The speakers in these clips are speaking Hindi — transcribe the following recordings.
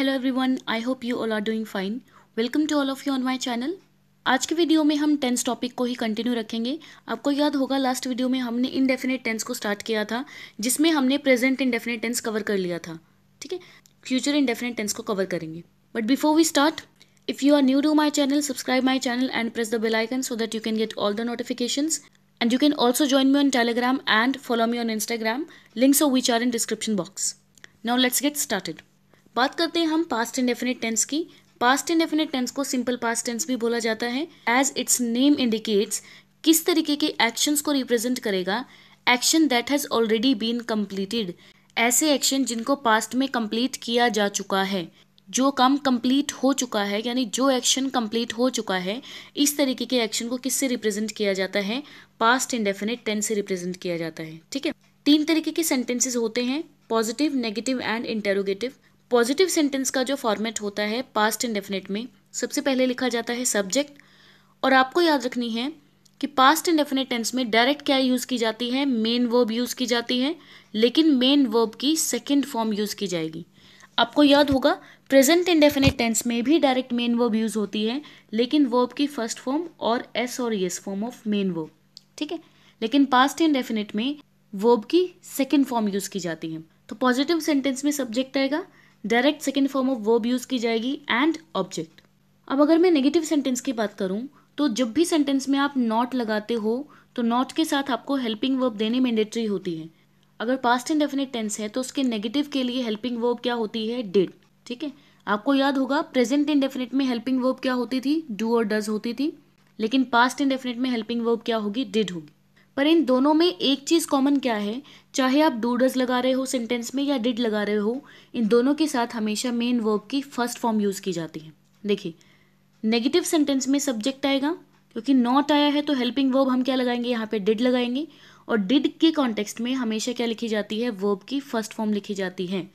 Hello everyone I hope you all are doing fine welcome to all of you on my channel आज के वीडियो में हम टेंस टॉपिक को ही कंटिन्यू रखेंगे आपको याद होगा लास्ट वीडियो में हमने इनडेफिनेट टेंस को स्टार्ट किया था जिसमें हमने प्रेजेंट इनडेफिनेट टेंस कवर कर लिया था ठीक है फ्यूचर इनडेफिनेट टेंस को कवर करेंगे but before we start if you are new to my channel subscribe my channel and press the bell icon so that you can get all the notification and you can also join me on Telegram and follow me on Instagram links of which are in description box now let's get started बात करते हैं हम पास्ट इंडेफिनिट टेंस की पास्ट इंडेफिनिट टेंस को सिंपल पास्ट टेंस भी बोला जाता है एज इट्स नेम इंडिकेट्स किस तरीके के एक्शंस को रिप्रेजेंट करेगा action that has already been completed ऐसे एक्शन जिनको पास्ट में कंप्लीट किया जा चुका है जो काम कंप्लीट हो चुका है यानी जो एक्शन कंप्लीट हो चुका है इस तरीके के एक्शन को किससे रिप्रेजेंट किया जाता है पास्ट इंडेफिनिट टेंस से रिप्रेजेंट किया जाता है ठीक है तीन तरीके के सेंटेंसेस होते हैं positive negative and interrogative positive sentence का जो फॉर्मेट होता है पास्ट इंडेफिनेट में सबसे पहले लिखा जाता है सब्जेक्ट और आपको याद रखनी है कि पास्ट इंडेफिनेट टेंस में डायरेक्ट क्या यूज़ की जाती है मेन वर्ब यूज़ की जाती है लेकिन मेन वर्ब की सेकेंड फॉर्म यूज़ की जाएगी आपको याद होगा प्रेजेंट इंडेफिनेट टेंस में भी डायरेक्ट मेन वर्ब यूज़ होती है लेकिन वर्ब की फर्स्ट फॉर्म और एस और es form of main verb ठीक है लेकिन पास्ट इंडेफिनेट में वर्ब की सेकेंड फॉर्म यूज़ की जाती है तो पॉजिटिव सेंटेंस में सब्जेक्ट आएगा direct second form of verb use की जाएगी एंड ऑब्जेक्ट अब अगर मैं नेगेटिव सेंटेंस की बात करूँ तो जब भी सेंटेंस में आप नॉट लगाते हो तो नॉट के साथ आपको हेल्पिंग वर्ब देने मैंडेटरी होती है अगर पास्ट एंड डेफिनेट टेंस है तो उसके नेगेटिव के लिए हेल्पिंग वर्ब क्या होती है डिड ठीक है आपको याद होगा प्रेजेंट डेफिनेट में हेल्पिंग वर्ब क्या होती थी डू और डज होती थी लेकिन पास्ट डेफिनेट में हेल्पिंग वर्ब क्या होगी डिड होगी पर इन दोनों में एक चीज़ कॉमन क्या है चाहे आप डू डज लगा रहे हो सेंटेंस में या डिड लगा रहे हो इन दोनों के साथ हमेशा मेन वर्ब की फर्स्ट फॉर्म यूज़ की जाती है देखिए नेगेटिव सेंटेंस में सब्जेक्ट आएगा क्योंकि नॉट आया है तो हेल्पिंग वर्ब हम क्या लगाएंगे यहाँ पे डिड लगाएंगे और डिड के कॉन्टेक्स्ट में हमेशा क्या लिखी जाती है वर्ब की फर्स्ट फॉर्म लिखी जाती है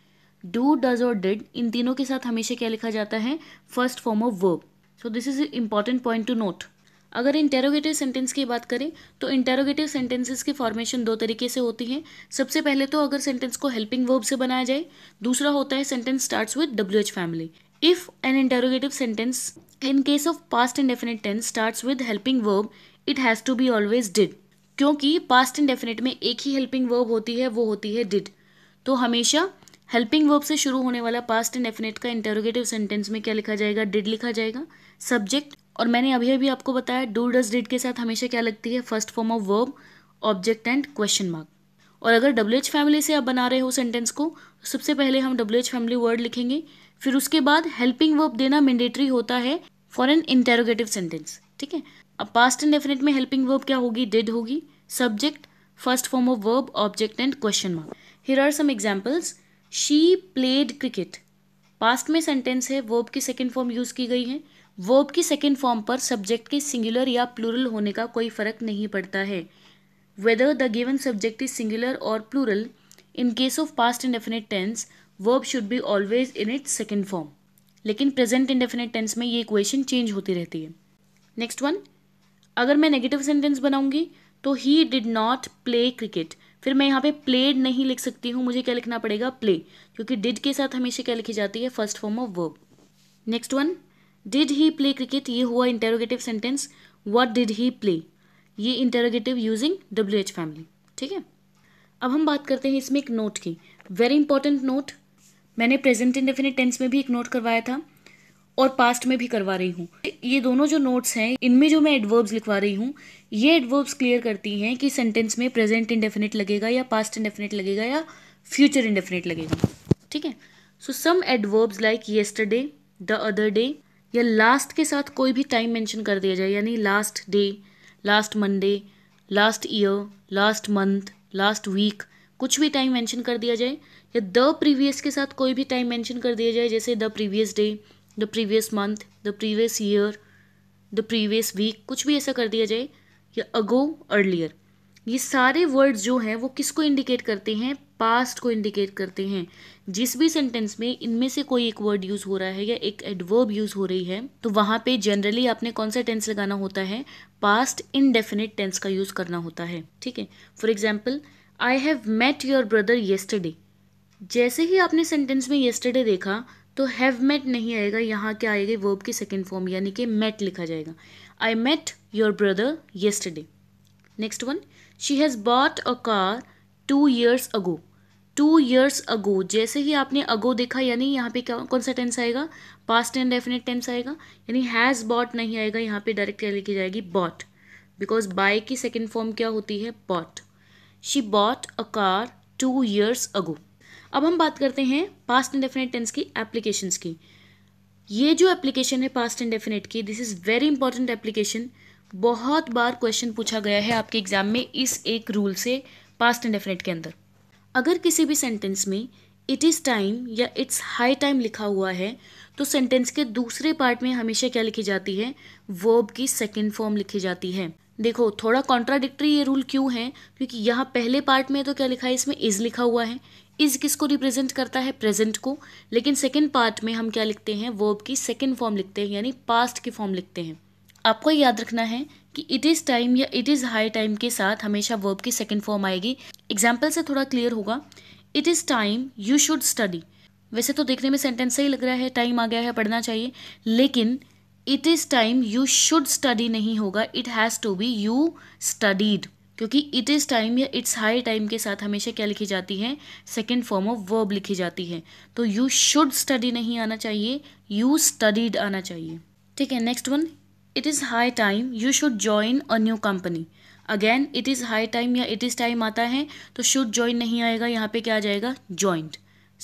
डू डज और डिड इन तीनों के साथ हमेशा क्या लिखा जाता है first form of verb so this is important point to note अगर इंटेरोगेटिव सेंटेंस की बात करें तो इंटेरोगेटिव सेंटेंसेस की फॉर्मेशन दो तरीके से होती है सबसे पहले तो अगर सेंटेंस को हेल्पिंग वर्ब से बनाया जाए दूसरा होता है sentence start with W H family if an interrogative sentence in case of past indefinite tense start with helping verb it has to be always did क्योंकि पास्ट इंडेफिनेट में एक ही हेल्पिंग वर्ब होती है वो होती है डिड तो हमेशा हेल्पिंग वर्ब से शुरू होने वाला पास्ट इंडेफिनेट का इंटेरोगेटिव सेंटेंस में क्या लिखा जाएगा डिड लिखा जाएगा सब्जेक्ट और मैंने अभी अभी आपको बताया डू डज डिड के साथ हमेशा क्या लगती है first form of verb object and question mark और अगर डब्ल्यू एच फैमिली से आप बना रहे हो सेंटेंस को सबसे पहले हम डब्ल्यू एच फैमिली वर्ड लिखेंगे फिर उसके बाद हेल्पिंग वर्ब देना मैंडेटरी होता है फॉर एन इंटेरोगेटिव सेंटेंस ठीक है अब पास्ट एंड डेफिनेट में हेल्पिंग वर्ब क्या होगी डिड होगी subject first form of verb object and question mark here are some examples she played cricket past में सेंटेंस है वर्ब की सेकेंड फॉर्म यूज की गई है वर्ब की सेकेंड फॉर्म पर सब्जेक्ट के सिंगुलर या प्लूरल होने का कोई फर्क नहीं पड़ता है whether the given subject is singular और plural in case of past indefinite tense verb should be always in its second form लेकिन प्रेजेंट इंडेफिनेट टेंस में ये क्वेश्चन चेंज होती रहती है नेक्स्ट वन अगर मैं नेगेटिव सेंटेंस बनाऊंगी तो he did not play cricket फिर मैं यहाँ पे प्लेड नहीं लिख सकती हूँ मुझे क्या लिखना पड़ेगा प्ले क्योंकि डिड के साथ हमेशा क्या लिखी जाती है first form of verb next one did he play cricket ये हुआ interrogative sentence what did he play ये interrogative using W H family ठीक है अब हम बात करते हैं इसमें एक नोट की वेरी इंपॉर्टेंट नोट मैंने प्रेजेंट इंडेफिनिट टेंस में भी एक नोट करवाया था और पास्ट में भी करवा रही हूँ ये दोनों जो नोट्स हैं इनमें जो मैं एडवर्ब्स लिखवा रही हूँ ये एडवर्ब्स क्लियर करती हैं कि सेंटेंस में प्रेजेंट इंडेफिनिट लगेगा या पास्ट इंडेफिनिट लगेगा या फ्यूचर इंडेफिनेट लगेगा ठीक है so some adverbs like yesterday the other day या लास्ट के साथ कोई भी टाइम मेंशन कर दिया जाए यानी last day last Monday last year last month last week कुछ भी टाइम मेंशन कर दिया जाए या द प्रीवियस के साथ कोई भी टाइम मेंशन कर दिया जाए जैसे the previous day the previous month the previous year the previous week कुछ भी ऐसा कर दिया जाए या अगो अर्लियर ये सारे वर्ड्स जो हैं वो किसको इंडिकेट करते हैं पास्ट को इंडिकेट करते हैं जिस भी सेंटेंस में इनमें से कोई एक वर्ड यूज़ हो रहा है या एक एडवर्ब यूज़ हो रही है तो वहां पे जनरली आपने कौन सा टेंस लगाना होता है पास्ट इनडेफिनेट टेंस का यूज़ करना होता है ठीक है for example I have met your brother yesterday जैसे ही आपने सेंटेंस में येस्टरडे देखा तो हैव मेट नहीं आएगा यहाँ क्या आएगा वर्ब की सेकेंड फॉर्म यानी कि मेट लिखा जाएगा I met your brother yesterday next one she has bought a car two years ago two years ago जैसे ही आपने अगो देखा यानी यहाँ पे क्या कौन सा टेंस आएगा पास्ट एंड डेफिनेट टेंस आएगा यानी हैज़ बॉट नहीं आएगा यहाँ पे डायरेक्ट क्या लिखी जाएगी बॉट बिकॉज बाय की सेकेंड फॉर्म क्या होती है bought she bought a car two years ago अब हम बात करते हैं पास्ट एंड डेफिनेट टेंस की एप्लीकेशन की ये जो एप्लीकेशन है पास्ट एंड डेफिनेट की this is very important application बहुत बार क्वेश्चन पूछा गया है आपके एग्जाम में इस एक रूल से पास्ट इंडेफिनेट के अंदर अगर किसी भी सेंटेंस में इट इज़ टाइम या इट्स हाई टाइम लिखा हुआ है तो सेंटेंस के दूसरे पार्ट में हमेशा क्या लिखी जाती है वर्ब की सेकेंड फॉर्म लिखी जाती है देखो थोड़ा कॉन्ट्राडिक्टरी ये रूल क्यों है क्योंकि यहाँ पहले पार्ट में तो क्या लिखा है इसमें इज़ लिखा हुआ है इज़ किसको रिप्रेजेंट करता है प्रेजेंट को लेकिन सेकेंड पार्ट में हम क्या लिखते हैं वर्ब की सेकेंड फॉर्म लिखते हैं यानी पास्ट की फॉर्म लिखते हैं आपको याद रखना है कि इट इज़ टाइम या इट इज़ हाई टाइम के साथ हमेशा वर्ब की सेकेंड फॉर्म आएगी एग्जाम्पल से थोड़ा क्लियर होगा it is time you should study वैसे तो देखने में सेंटेंस सही लग रहा है टाइम आ गया है पढ़ना चाहिए लेकिन it is time you should study नहीं होगा it has to be you studied क्योंकि इट इज़ टाइम या इट्स हाई टाइम के साथ हमेशा क्या लिखी जाती है सेकेंड फॉर्म ऑफ वर्ब लिखी जाती है तो यू शुड स्टडी नहीं आना चाहिए यू स्टडीड आना चाहिए ठीक है next one it is high time you should join a new company again it is high time या इट इज़ टाइम आता है तो शुड ज्वाइन नहीं आएगा यहाँ पे क्या आ जाएगा joint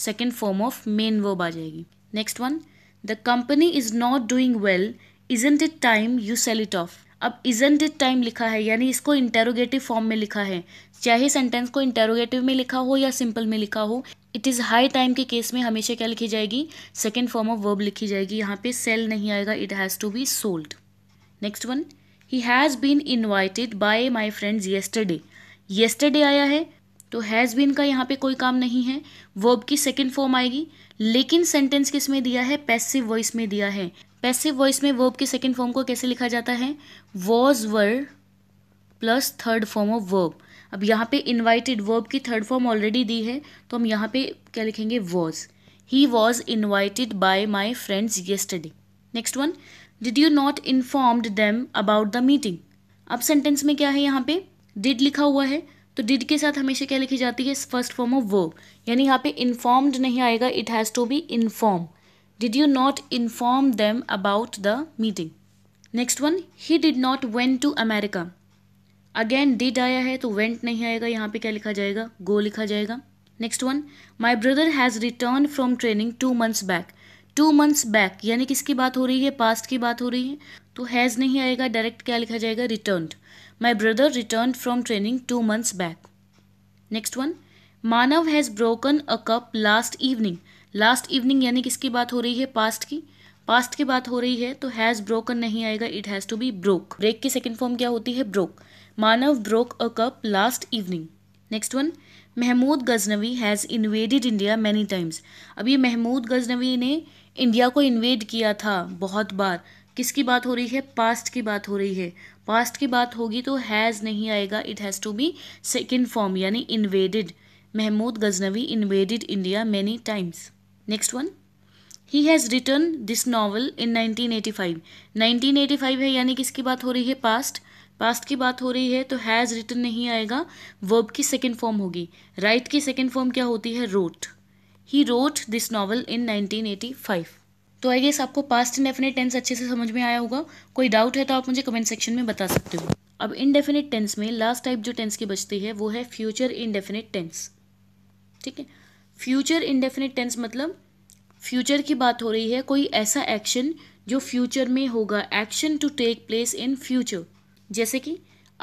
second form of main verb आ जाएगी next one the company is not doing well isn't it time you sell it off अब इजेंट इट टाइम लिखा है यानी इसको इंटेरोगेटिव फॉर्म में लिखा है चाहे सेंटेंस को इंटेरोगेटिव में लिखा हो या सिंपल में लिखा हो इट इज़ हाई टाइम के केस में हमेशा क्या लिखी जाएगी सेकेंड फॉर्म ऑफ वर्ब लिखी जाएगी यहाँ पे सेल नहीं आएगा it has to be sold next one he has been invited by my friends yesterday yesterday आया है तो हैज़ बीन का यहाँ पे कोई काम नहीं है वर्ब की सेकेंड फॉर्म आएगी लेकिन सेंटेंस किस में दिया है पैसिव वॉइस में दिया है पैसिव वॉइस में वर्ब की सेकेंड फॉर्म को कैसे लिखा जाता है was were plus third form of verb अब यहाँ पे इन्वाइटेड वर्ब की थर्ड फॉर्म ऑलरेडी दी है तो हम यहाँ पे क्या लिखेंगे was he was invited by my friends yesterday next one did you not informed them about the meeting अब सेंटेंस में क्या है यहाँ पे डिड लिखा हुआ है तो डिड के साथ हमेशा क्या लिखी जाती है फर्स्ट फॉर्म ऑफ वर्ब यानी यहाँ पे इन्फॉर्म्ड नहीं आएगा it has to be inform did you not inform them about the meeting next one he did not went to America again did आया है तो वेंट नहीं आएगा यहाँ पे क्या लिखा जाएगा गो लिखा जाएगा next one my brother has return from training two months back two months back यानी किसकी बात हो रही है पास्ट की बात हो रही है तो हैज़ नहीं आएगा डायरेक्ट क्या लिखा जाएगा return my brother return from training two months back next one Manav has broken a cup last evening last evening यानी किसकी बात हो रही है पास्ट की पास्ट की बात हो रही है तो हैज़ ब्रोकन नहीं आएगा it has to be broke break की सेकेंड फॉर्म क्या होती है broke Manav broke a cup last evening next one Mahmud Ghaznavi has invaded India many times अब ये महमूद गजनवी ने इंडिया को इन्वेड किया था बहुत बार किसकी बात हो रही है पास्ट की बात हो रही है पास्ट की बात होगी तो हैज़ नहीं आएगा it has to be second form यानी invaded Mahmud Ghaznavi invaded India many times next one he has return this novel in 1985 1985 है यानी किसकी बात हो रही है पास्ट पास्ट की बात हो रही है तो हैज़ रिटर्न नहीं आएगा वर्ब की सेकेंड फॉर्म होगी राइट की सेकेंड फॉर्म क्या होती है wrote he wrote this novel in 1985 तो आई गेस आपको पास्ट इंडेफिनेट टेंस अच्छे से समझ में आया होगा कोई डाउट है तो आप मुझे कमेंट सेक्शन में बता सकते हो अब इनडेफिनेट टेंस में लास्ट टाइप जो टेंस की बचती है वो है फ्यूचर इनडेफिनेट टेंस ठीक है फ्यूचर इनडेफिनेट टेंस मतलब फ्यूचर की बात हो रही है कोई ऐसा एक्शन जो फ्यूचर में होगा action to take place in future जैसे कि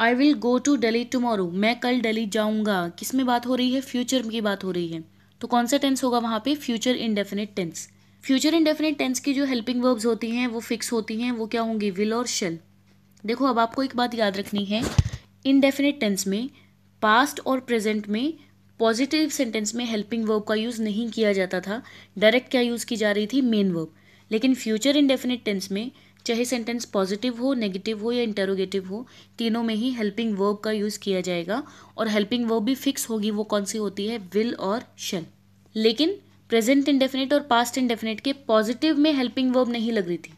I will go to Delhi tomorrow मैं कल डेली जाऊँगा किस में बात हो रही है फ्यूचर की बात हो रही है तो कौन सा टेंस होगा वहाँ पे future indefinite tense future indefinite tense की जो हेल्पिंग वर्ब्स होती हैं वो फिक्स होती हैं वो क्या होंगी विल और शेल देखो अब आपको एक बात याद रखनी है इनडेफिनिट टेंस में पास्ट और प्रेजेंट में पॉजिटिव सेंटेंस में हेल्पिंग वर्ब का यूज़ नहीं किया जाता था डायरेक्ट क्या यूज़ की जा रही थी मेन वर्ब लेकिन फ्यूचर इनडेफिनिट टेंस में चाहे सेंटेंस पॉजिटिव हो नेगेटिव हो या इंटेरोगेटिव हो तीनों में ही हेल्पिंग वर्ब का यूज़ किया जाएगा और हेल्पिंग वर्ब भी फिक्स होगी वो कौन सी होती है विल और शेल लेकिन प्रेजेंट इंडेफिनेट और पास्ट इंडेफिनेट के पॉजिटिव में हेल्पिंग वर्ब नहीं लग रही थी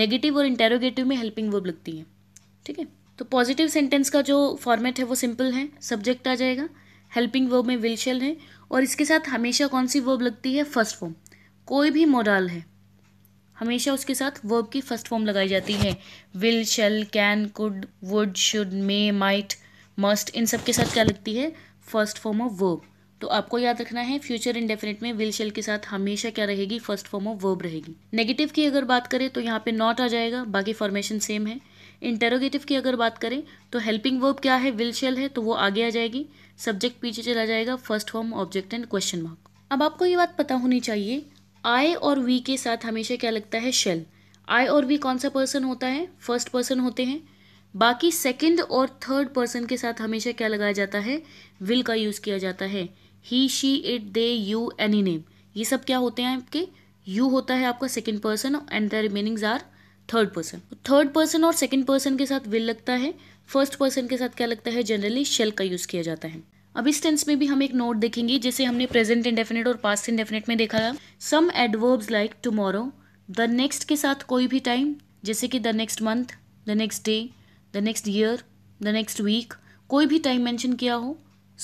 नेगेटिव और इंटेरोगेटिव में हेल्पिंग वर्ब लगती है ठीक है तो पॉजिटिव सेंटेंस का जो फॉर्मेट है वो सिंपल है सब्जेक्ट आ जाएगा हेल्पिंग वर्ब में विल शेल है और इसके साथ हमेशा कौन सी वर्ब लगती है फर्स्ट फॉर्म कोई भी मोडाल है हमेशा उसके साथ वर्ब की फर्स्ट फॉर्म लगाई जाती है will shall can could would should may might must इन सब के साथ क्या लगती है फर्स्ट फॉर्म ऑफ वर्ब तो आपको याद रखना है फ्यूचर इंडेफिनेट में विल शेल के साथ हमेशा क्या रहेगी फर्स्ट फॉर्म ऑफ वर्ब रहेगी नेगेटिव की अगर बात करें तो यहाँ पे नॉट आ जाएगा बाकी फॉर्मेशन सेम है इंटेरोगेटिव की अगर बात करें तो हेल्पिंग वर्ब क्या है विल शेल है तो वो आगे आ जाएगी सब्जेक्ट पीछे चला जाएगा first form object and question mark अब आपको ये बात पता होनी चाहिए आई और वी के साथ हमेशा क्या लगता है शेल आई और वी कौन सा पर्सन होता है फर्स्ट पर्सन होते हैं बाकी सेकंड और थर्ड पर्सन के साथ हमेशा क्या लगाया जाता है विल का यूज़ किया जाता है he she it they you any name ये सब क्या होते हैं आपके यू होता है आपका second person and the remainings are third person third person और सेकेंड पर्सन के साथ विल लगता है फर्स्ट पर्सन के साथ क्या लगता है जनरली शेल का यूज़ किया जाता है अब इस टेंस में भी हम एक नोट देखेंगे जैसे हमने प्रेजेंट इंडेफिनेट और पास्ट इंडेफिनेट में देखा था some adverbs like tomorrow the next के साथ कोई भी टाइम जैसे कि the next month the next day the next year the next week कोई भी टाइम मैंशन किया हो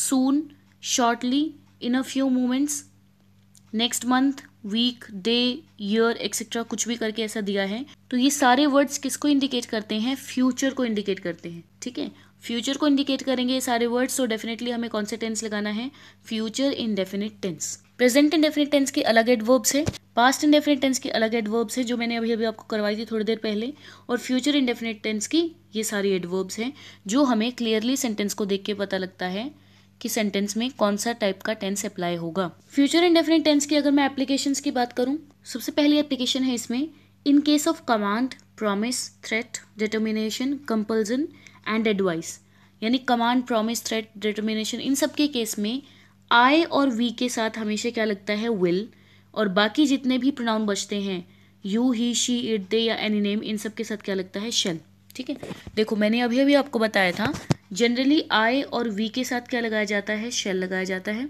soon shortly in a few moments next month week day year etcetera कुछ भी करके ऐसा दिया है तो ये सारे वर्ड्स किसको इंडिकेट करते हैं फ्यूचर को इंडिकेट करते हैं ठीक है फ्यूचर को इंडिकेट करेंगे सारे वर्ड्स तो डेफिनेटली हमें कौन से टेंस लगाना है future indefinite tense present indefinite tense के अलग एडवर्ब्स है पास्ट इंडेफिनिट टेंस के अलग एडवर्ब्स है जो मैंने अभी अभी आपको करवाई थी थोड़ी देर पहले और फ्यूचर इंडेफिनिट टेंस की ये सारी एडवर्ब्स हैं जो हमें क्लियरली सेंटेंस को देख के पता लगता है कि सेंटेंस में कौन सा टाइप का टेंस अप्लाई होगा फ्यूचर इंडेफिनिट टेंस की अगर मैं एप्लीकेशन की बात करूँ सबसे पहली एप्लीकेशन है इसमें in case of command promise threat determination compulsion and advice यानी कमांड प्रॉमिस थ्रेट डिटर्मिनेशन इन सब के केस में आई और वी के साथ हमेशा क्या लगता है विल और बाकी जितने भी प्रोनाउन बचते हैं you he she it they या एनी नेम इन सब के साथ क्या लगता है शेल ठीक है देखो मैंने अभी अभी आपको बताया था जनरली आई और वी के साथ क्या लगाया जाता है शेल लगाया जाता है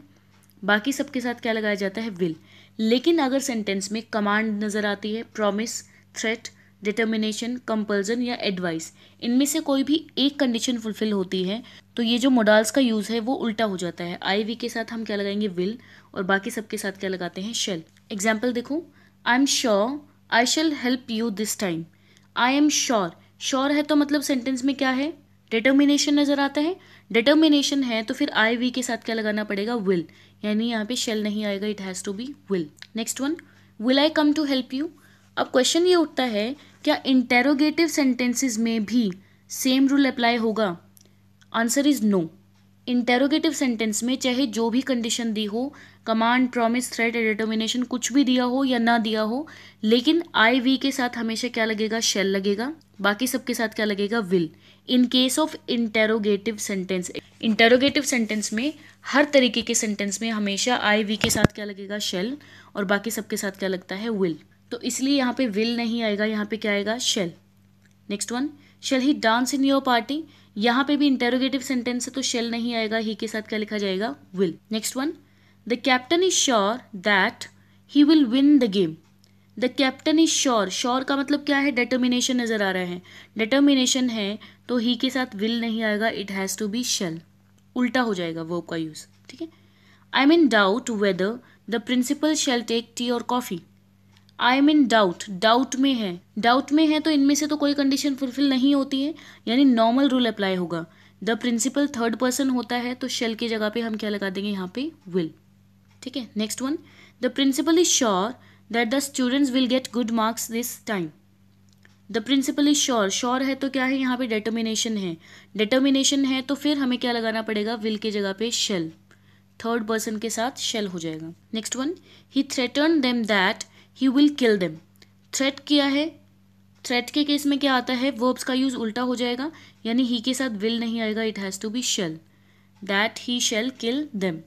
बाकी सबके साथ क्या लगाया जाता है विल लेकिन अगर सेंटेंस में कमांड नज़र आती है प्रॉमिस थ्रेट डिटर्मिनेशन कंपल्जन या एडवाइस इनमें से कोई भी एक कंडीशन फुलफिल होती है तो ये जो मोडाल्स का यूज़ है वो उल्टा हो जाता है आई वी के साथ हम क्या लगाएंगे विल और बाकी सबके साथ क्या लगाते हैं शेल एग्जाम्पल देखो I am sure I shall help you this time I am sure sure है तो मतलब सेंटेंस में क्या है डिटर्मिनेशन नज़र आता है डिटर्मिनेशन है तो फिर आई वी के साथ क्या लगाना पड़ेगा विल यानी यहाँ पे शेल नहीं आएगा it has to be will next one will I come to help you अब क्वेश्चन ये उठता है क्या इंटेरोगेटिव सेंटेंसेस में भी सेम रूल अप्लाई होगा answer is no interrogative sentence में चाहे जो भी कंडीशन दी हो कमांड प्रॉमिस थ्रेट डिटर्मिनेशन कुछ भी दिया हो या ना दिया हो लेकिन आई वी के साथ हमेशा क्या लगेगा शेल लगेगा बाकी सबके साथ क्या लगेगा will in case of interrogative sentence interrogative sentence में हर तरीके के सेंटेंस में हमेशा आई वी के साथ क्या लगेगा शेल और बाकी सबके साथ क्या लगता है विल तो इसलिए यहाँ पे विल नहीं आएगा यहाँ पे क्या आएगा shall next one shall he dance in your party यहाँ पे भी इंटेरोगेटिव सेंटेंस है तो शेल नहीं आएगा ही के साथ क्या लिखा जाएगा will next one the captain is sure that he will win the game the captain is sure sure का मतलब क्या है डिटर्मिनेशन नज़र आ रहा है डिटर्मिनेशन है तो ही के साथ विल नहीं आएगा it has to be shall उल्टा हो जाएगा वर्ब का यूज़ ठीक है I mean doubt whether the principal shall take tea और coffee I am in doubt doubt में है डाउट में है तो इनमें से तो कोई कंडीशन फुलफिल नहीं होती है यानी नॉर्मल रूल अप्लाई होगा द प्रिंसिपल थर्ड पर्सन होता है तो शेल की जगह पे हम क्या लगा देंगे यहाँ पे विल ठीक है next one the principal is sure that the students will get good marks this time the principal is sure sure है तो क्या है यहाँ पे डिटर्मिनेशन है डिटर्मिनेशन है तो फिर हमें क्या लगाना पड़ेगा विल की जगह पे शेल थर्ड पर्सन के साथ शेल हो जाएगा next one he threaten them that he will kill them threat किया है थ्रेट के केस में क्या आता है वर्ब्स का यूज़ उल्टा हो जाएगा यानी ही के साथ विल नहीं आएगा it has to be shall that he shall kill them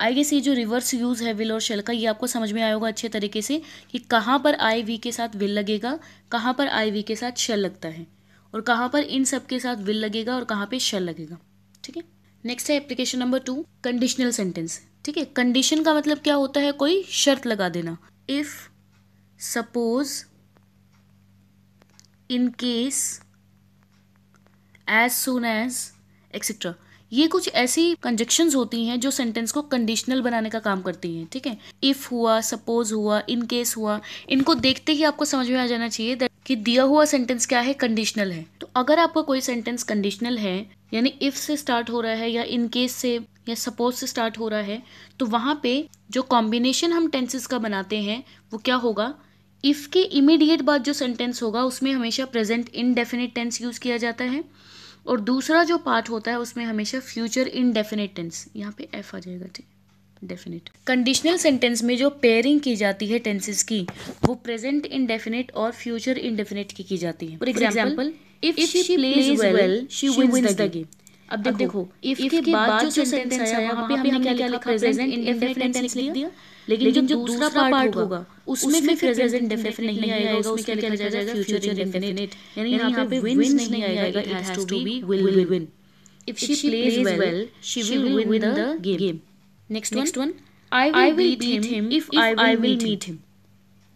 I guess ये जो रिवर्स यूज़ है विल और शेल का ये आपको समझ में आएगा अच्छे तरीके से कि कहाँ पर आई वी के साथ विल लगेगा कहाँ पर आई वी के साथ शेल लगता है और कहाँ पर इन सब के साथ विल लगेगा और कहाँ पे शेल लगेगा ठीक है नेक्स्ट है application number two conditional sentence ठीक है कंडीशन का मतलब क्या होता है कोई शर्त लगा देना if suppose in case as soon as etcetera ये कुछ ऐसी कंजक्शंस होती हैं जो सेंटेंस को कंडीशनल बनाने का काम करती हैं ठीक है इफ़ हुआ सपोज हुआ इन केस हुआ इनको देखते ही आपको समझ में आ जाना चाहिए कि दिया हुआ सेंटेंस क्या है कंडीशनल है तो अगर आपका कोई सेंटेंस कंडीशनल है यानी इफ़ से स्टार्ट हो रहा है या इन केस से या सपोज से स्टार्ट हो रहा है तो वहां पे जो कॉम्बिनेशन हम टेंसेस का बनाते हैं वो क्या होगा इसके इमीडिएट बाद जो सेंटेंस होगा उसमें हमेशा प्रेजेंट इनडेफिनेट टेंस यूज़ किया जाता है और दूसरा जो पार्ट होता है उसमें हमेशा फ्यूचर इनडेफिनेट टेंस यहाँ पे एफ आ जाएगा ठीक डेफिनेट कंडीशनल सेंटेंस में जो पेयरिंग की जाती है टेंसेस की वो प्रेजेंट इंडेफिनेट और फ्यूचर इंडेफिनेट की की जाती है for example if she plays well she wins the game अब देखो, देखो इफ के, बाद जो सेंटेंस आया वहाँ पे हमने क्या लिखा प्रेजेंट इंडेफिनिट टेंस लिख दिया लेकिन जो, जो दूसरा पार्ट होगा उसमें फिर प्रेजेंट इंडेफिनिट नहीं आएगा उसमें क्या लिखा जाएगा फ्यूचर इंडेफिनिट यानी यहाँ पे विन्स नहीं आएगा it has to be will will win if she plays well she will win the game next next one I will beat him if I will meet him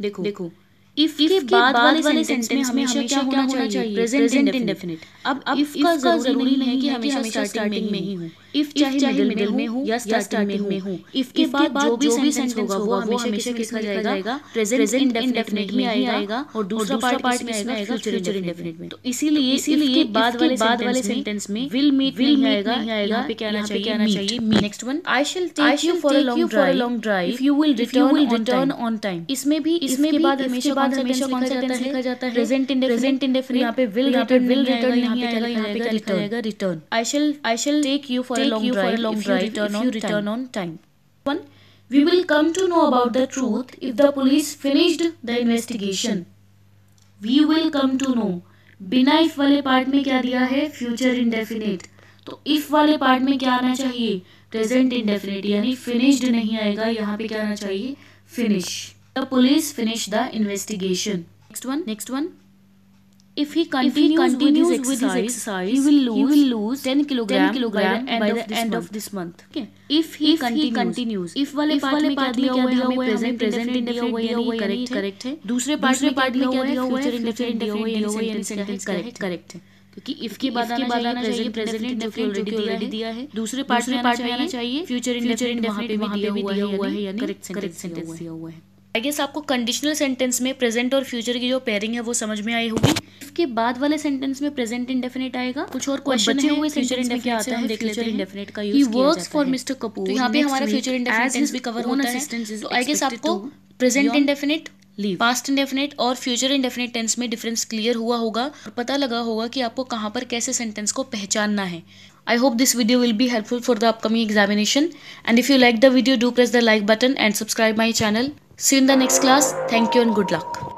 देखो देखो इफ के बाद वाले सेंटेंस में हमेशा क्या होना चाहिए प्रेजेंट इंडेफिनिट अब इफ का जरूरी नहीं कि हमेशा स्टार्टिंग में ही हो इफ चाहे मिडिल में हो या स्टार्टिंग में हो इफ के बाद जो भी सेंटेंस होगा वो हमेशा किसका जाएगा प्रेजेंट इंडेफिनिट में ही आएगा और दूसरा पार्ट में आएगा फ्यूचर इंडेफिनिट में तो इसीलिए तो इसीलिए बाद वाले बाद वाले सेंटेंस में विल मीट विल आएगा यहां पे क्या आना चाहिए आना चाहिए next one I shall take you for a long drive if you will return on time इसमें भी इसमें बाद हमेशा विल क्या बिना इफ वाले पार्ट में क्या दिया है फ्यूचर तो इफ वाले पार्ट में क्या आना चाहिए प्रेजेंट इंडेफिनिट यानी फिनिश्ड नहीं आएगा यहाँ पे क्या आना चाहिए finish The police finish the investigation. Next one. Next one. If he continues, if he continues with, his with his exercise, he will lose, he will lose 10 kilogram, 10 kilogram by the end, by of, this end month. of this month. Okay. If he, if continues, he continues, if वाले if पार्ट में क्या दिया हुआ है हमें present, इंडेफिनिट दिया हुआ है correct है दूसरे पार्ट में पार्ट में क्या दिया हुआ है फ्यूचर indefinite, दिया हुआ है यानी सेंटेंस करेक्ट करेक्ट है क्योंकि इफ के बाद आना चाहिए प्रेजेंट प्रेजेंट इंडेफिनिट जो कि ऑलरेडी दिया है दूसरे पार्ट में पार्ट में आना चाहिए फ्यूचर इंडेफिनिट वहां पे भी दिया हुआ है यानी करेक्ट करेक्ट सेंटेंस दिया हुआ है आई गेस आपको कंडीशनल सेंटेंस में प्रेजेंट और फ्यूचर की जो पेयरिंग है वो समझ में आई होगी इसके बाद वाले सेंटेंस में प्रेजेंट इंडेफिनेट आएगा कुछ और क्वेश्चन है हुए फ्यूचर इंडेफिनेट का use work for mister Kapoor यहाँ पे हमारा फ्यूचर इंडेफिनेट भी कवर होना है तो आई गेस आपको present indefinite leave past indefinite और फ्यूचर इंडेफिनेट टेंस में डिफरेंस क्लियर हुआ होगा और पता लगा होगा कि आपको कहाँ पर कैसे सेंटेंस को पहचानना है I hope this video will be helpful for the upcoming examination and if you like the video do press the like button and subscribe my channel See you in the next class. Thank you and good luck.